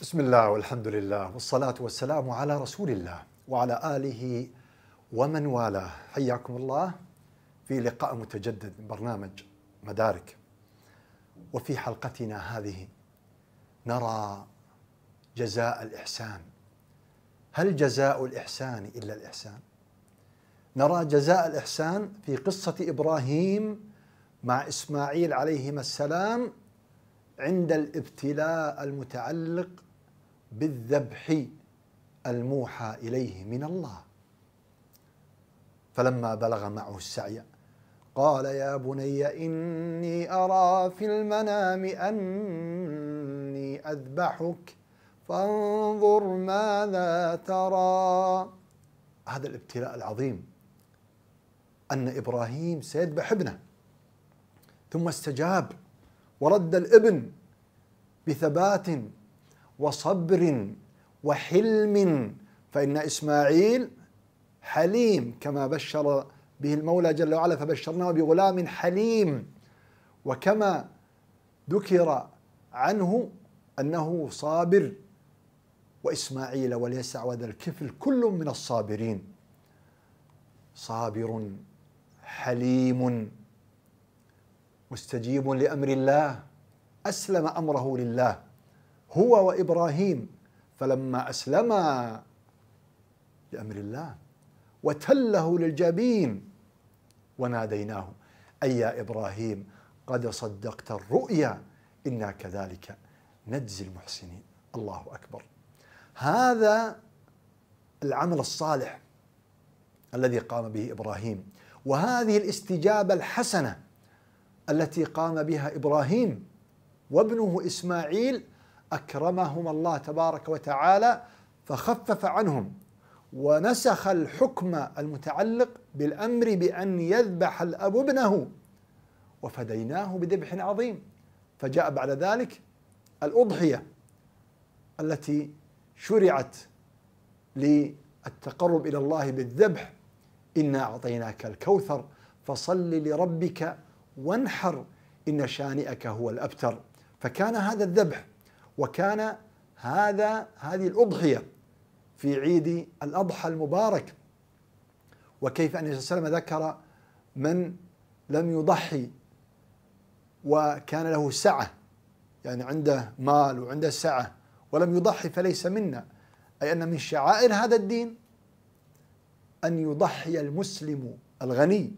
بسم الله والحمد لله والصلاة والسلام على رسول الله وعلى آله ومن والاه حياكم الله في لقاء متجدد من برنامج مدارك وفي حلقتنا هذه نرى جزاء الإحسان هل جزاء الإحسان إلا الإحسان؟ نرى جزاء الإحسان في قصة إبراهيم مع إسماعيل عليهما السلام عند الابتلاء المتعلق بالذبح الموحى إليه من الله فلما بلغ معه السعي قال يا بني إني أرى في المنام أني أذبحك فانظر ماذا ترى هذا الابتلاء العظيم أن إبراهيم سيذبح ابنه ثم استجاب ورد الابن بثبات وصبر وحلم فإن إسماعيل حليم كما بشر به المولى جل وعلا فبشرناه بغلام حليم وكما ذكر عنه أنه صابر وإسماعيل وليسع وذا الكفل كل من الصابرين صابر حليم مستجيب لأمر الله أسلم أمره لله هو وابراهيم فلما اسلما لامر الله وتله للجبين وناديناه اي يا ابراهيم قد صدقت الرؤيا انا كذلك نجزي المحسنين الله اكبر هذا العمل الصالح الذي قام به ابراهيم وهذه الاستجابه الحسنه التي قام بها ابراهيم وابنه اسماعيل أكرمهم الله تبارك وتعالى فخفف عنهم ونسخ الحكم المتعلق بالأمر بأن يذبح الأب ابنه وفديناه بذبح عظيم فجاء بعد ذلك الأضحية التي شرعت للتقرب إلى الله بالذبح إنا أعطيناك الكوثر فصل لربك وانحر إن شانئك هو الأبتر فكان هذا الذبح وكان هذا هذه الأضحية في عيد الأضحى المبارك وكيف أن النبي صلى الله عليه وسلم ذكر من لم يضحي وكان له سعة يعني عنده مال وعنده سعة ولم يضحي فليس منا أي أن من شعائر هذا الدين أن يضحي المسلم الغني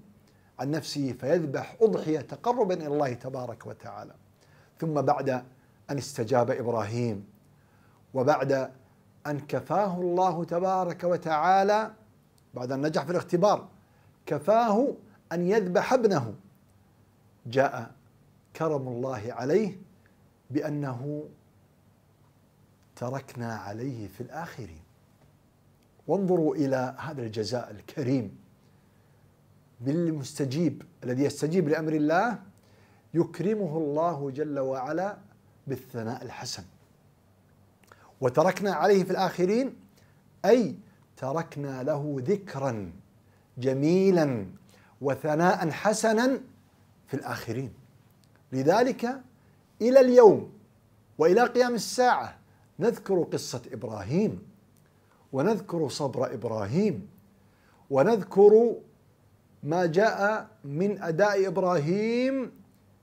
عن نفسه فيذبح أضحية تقربا إلى الله تبارك وتعالى ثم بعد أن استجاب إبراهيم وبعد أن كفاه الله تبارك وتعالى بعد أن نجح في الاختبار كفاه أن يذبح ابنه جاء كرم الله عليه بأنه تركنا عليه في الآخرين وانظروا إلى هذا الجزاء الكريم بالمستجيب الذي يستجيب لأمر الله يكرمه الله جل وعلا بالثناء الحسن وتركنا عليه في الآخرين أي تركنا له ذكرا جميلا وثناء حسنا في الآخرين لذلك إلى اليوم وإلى قيام الساعة نذكر قصة إبراهيم ونذكر صبر إبراهيم ونذكر ما جاء من أداء إبراهيم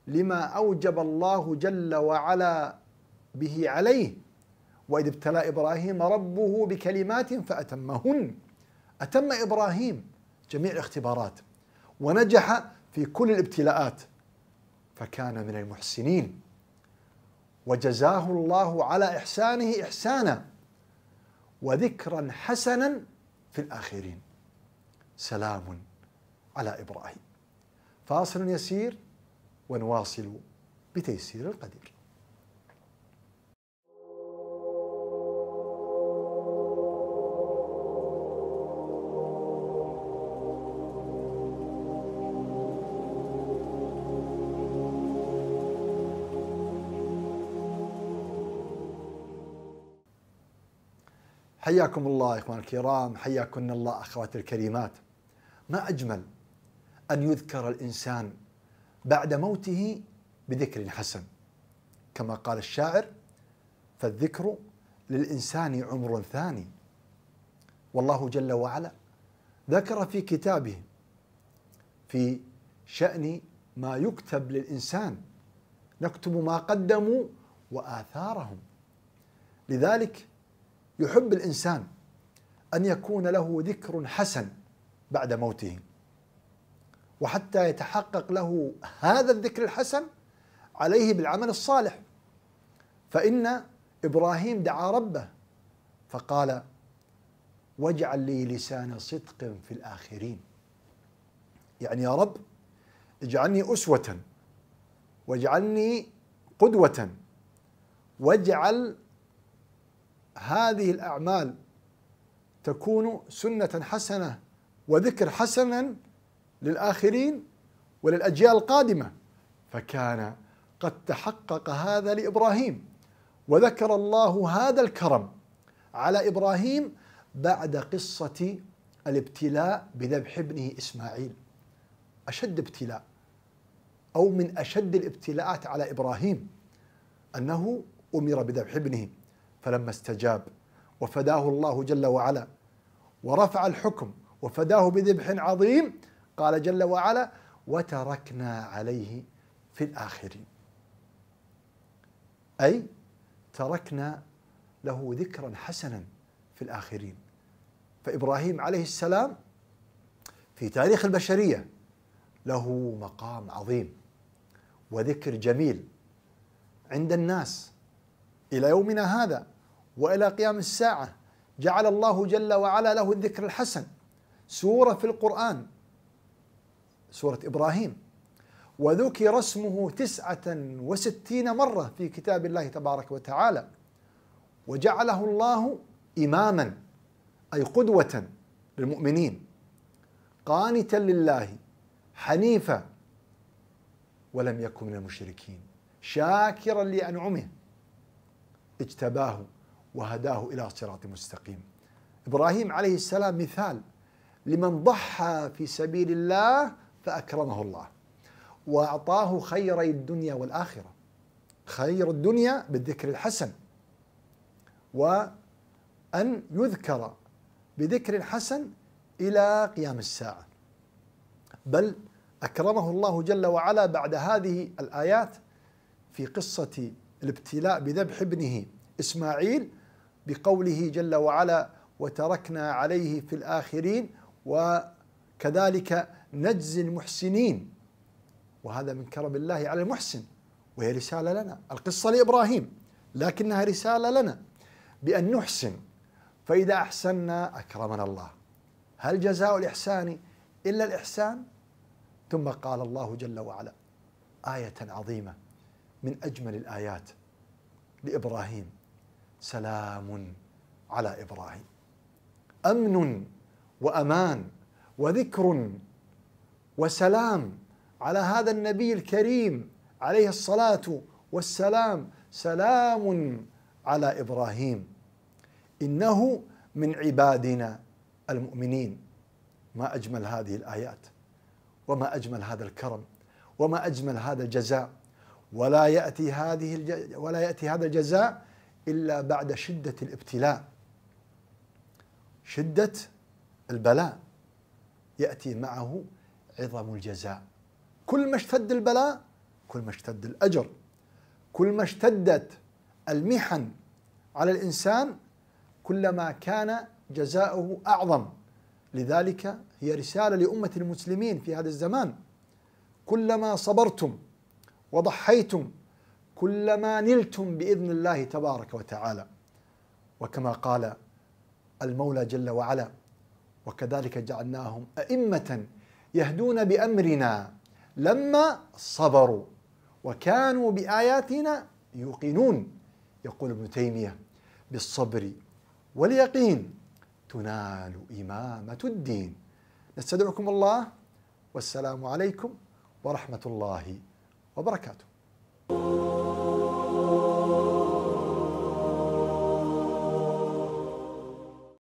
لما أوجب الله جل وعلا به عليه وإذ ابتلى إبراهيم ربه بكلمات فأتمهن أتم إبراهيم جميع الاختبارات ونجح في كل الابتلاءات فكان من المحسنين وجزاه الله على إحسانه إحسانا وذكرا حسنا في الآخرين سلام على إبراهيم فاصل يسير ونواصل بتيسير القدير حياكم الله إخوان الكرام حياكن الله أخواتي الكريمات ما أجمل أن يذكر الإنسان بعد موته بذكر حسن كما قال الشاعر فالذكر للإنسان عمر ثاني والله جل وعلا ذكر في كتابه في شأن ما يكتب للإنسان نكتب ما قدموا وآثارهم لذلك يحب الإنسان أن يكون له ذكر حسن بعد موته وحتى يتحقق له هذا الذكر الحسن عليه بالعمل الصالح فإن إبراهيم دعا ربه فقال واجعل لي لسان صدق في الآخرين يعني يا رب اجعلني أسوة واجعلني قدوة واجعل هذه الأعمال تكون سنة حسنة وذكر حسنا للآخرين وللأجيال القادمة فكان قد تحقق هذا لإبراهيم وذكر الله هذا الكرم على إبراهيم بعد قصة الابتلاء بذبح ابنه إسماعيل أشد ابتلاء أو من أشد الابتلاءات على إبراهيم أنه أمر بذبح ابنه فلما استجاب وفداه الله جل وعلا ورفع الحكم وفداه بذبح عظيم قال جل وعلا وتركنا عليه في الآخرين أي تركنا له ذكرا حسنا في الآخرين فإبراهيم عليه السلام في تاريخ البشرية له مقام عظيم وذكر جميل عند الناس إلى يومنا هذا وإلى قيام الساعة جعل الله جل وعلا له الذكر الحسن سورة في القرآن سورة إبراهيم وذكر اسمه تسعة وستين مرة في كتاب الله تبارك وتعالى وجعله الله إماما أي قدوة للمؤمنين قانتا لله حنيفا ولم يكن من المشركين شاكرا لأنعمه اجتباه وهداه إلى صراط مستقيم إبراهيم عليه السلام مثال لمن ضحى في سبيل الله فأكرمه الله وأعطاه خيري الدنيا والآخرة خير الدنيا بالذكر الحسن وأن يذكر بذكر حسن إلى قيام الساعة بل أكرمه الله جل وعلا بعد هذه الآيات في قصة الابتلاء بذبح ابنه إسماعيل بقوله جل وعلا وتركنا عليه في الآخرين وكذلك نجزي المحسنين وهذا من كرم الله على المحسن وهي رسالة لنا القصة لإبراهيم لكنها رسالة لنا بأن نحسن فإذا أحسنا أكرمنا الله هل جزاء الإحسان إلا الإحسان ثم قال الله جل وعلا آية عظيمة من أجمل الآيات لإبراهيم سلام على إبراهيم أمن وأمان وذكر وسلام على هذا النبي الكريم عليه الصلاه والسلام سلام على ابراهيم انه من عبادنا المؤمنين ما اجمل هذه الايات وما اجمل هذا الكرم وما اجمل هذا الجزاء ولا ياتي هذه ولا ياتي هذا الجزاء الا بعد شده الابتلاء شده البلاء ياتي معه عظم الجزاء كل ما اشتد البلاء كل ما اشتد الأجر كل ما اشتدت المحن على الإنسان كلما كان جزاؤه أعظم لذلك هي رسالة لأمة المسلمين في هذا الزمان كلما صبرتم وضحيتم كلما نلتم بإذن الله تبارك وتعالى وكما قال المولى جل وعلا وكذلك جعلناهم أئمة يهدون بأمرنا لما صبروا وكانوا بآياتنا يوقنون يقول ابن تيمية بالصبر واليقين تنال إمامة الدين نستدعكم الله والسلام عليكم ورحمة الله وبركاته